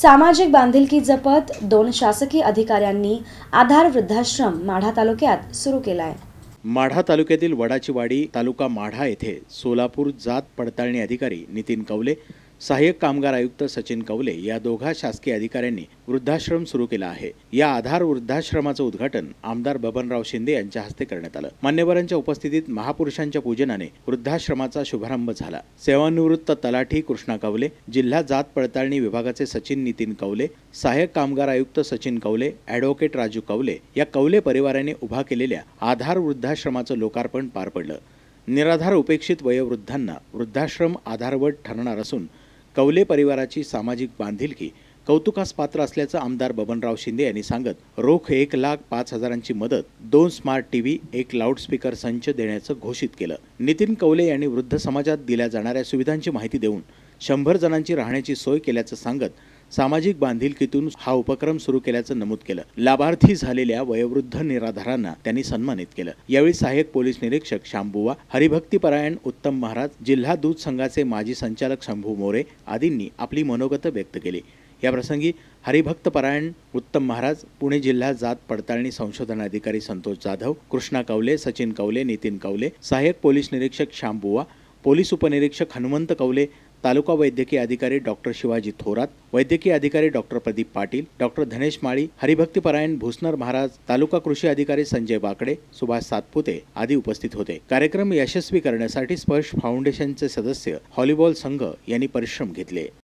सामाजिक बांधिलकी जपत दोन शासकीय अधिकाऱ्यांनी आधार वृद्धाश्रम माढा तालुक्यात सुरू केलाय माढा तालुक्यातील वडाचीवाडी तालुका माढा येथे सोलापूर जात पडताळणी अधिकारी नितीन कवले सहाय्यक कामगार आयुक्त सचिन कवले या दोघा शासकीय अधिकाऱ्यांनी वृद्धाश्रम सुरू केला आहे या आधार वृद्धाश्रमाचं उद्घाटन आमदार बबनराव शिंदे यांच्या हस्ते करण्यात आलं मान्यवरांच्या उपस्थितीत महापुरुषांच्या पूजनाने वृद्धाश्रमाचा शुभारंभ झाला सेवानिवृत्त तलाठी कृष्णा कवले जिल्हा जात पडताळणी विभागाचे सचिन नितीन कवले सहाय्यक कामगार आयुक्त सचिन कवले अॅडव्होकेट राजू कवले या कवले परिवाराने उभा केलेल्या आधार वृद्धाश्रमाचं लोकार्पण पार पडलं निराधार उपेक्षित वयोवृद्धांना वृद्धाश्रम आधारवट ठरणार असून कवले परिवाराची सामाजिक बांधिलकी कौतुकास पात्र असल्याचं आमदार बबनराव शिंदे यांनी सांगत रोख एक लाख पाच हजारांची मदत दोन स्मार्ट टीव्ही एक लाऊडस्पीकर संच देण्याचं घोषित केलं नितीन कवले यांनी वृद्ध समाजात दिल्या जाणाऱ्या सुविधांची माहिती देऊन शंभर जणांची राहण्याची सोय केल्याचं सांगत सामाजिक बांधिलकीतून हा उपक्रम सुरू केल्याचं नमूद केलं लाभार्थी झालेल्या वयोवृद्ध निराधारांना त्यांनी सन्मानित केलं यावेळी सहाय्यक पोलीस निरीक्षक शांभुवा हरिभक्तीपरायण उत्तम महाराज जिल्हा दूध संघाचे माजी संचालक शंभू मोरे आदींनी आपली मनोगत व्यक्त केली या हरिभक्त परायण उत्तम महाराज पुणे जिल्हा जात पडताळणी संशोधन अधिकारी संतोष जाधव कृष्णा कवले सचिन कवले नितीन कवले सहाय्यक पोलीस निरीक्षक बुवा पोलीस उपनिरीक्षक हनुमंत कवले तालुका वैद्यकीय अधिकारी डॉक्टर शिवाजी थोरात वैद्यकीय अधिकारी डॉक्टर प्रदीप पाटील डॉक्टर धनेश माळी हरिभक्तीपरायण भूसनर महाराज तालुका कृषी अधिकारी संजय बाकडे सुभाष सातपुते आदी उपस्थित होते कार्यक्रम यशस्वी करण्यासाठी स्पर्श फाउंडेशनचे सदस्य हॉलीबॉल संघ यांनी परिश्रम घेतले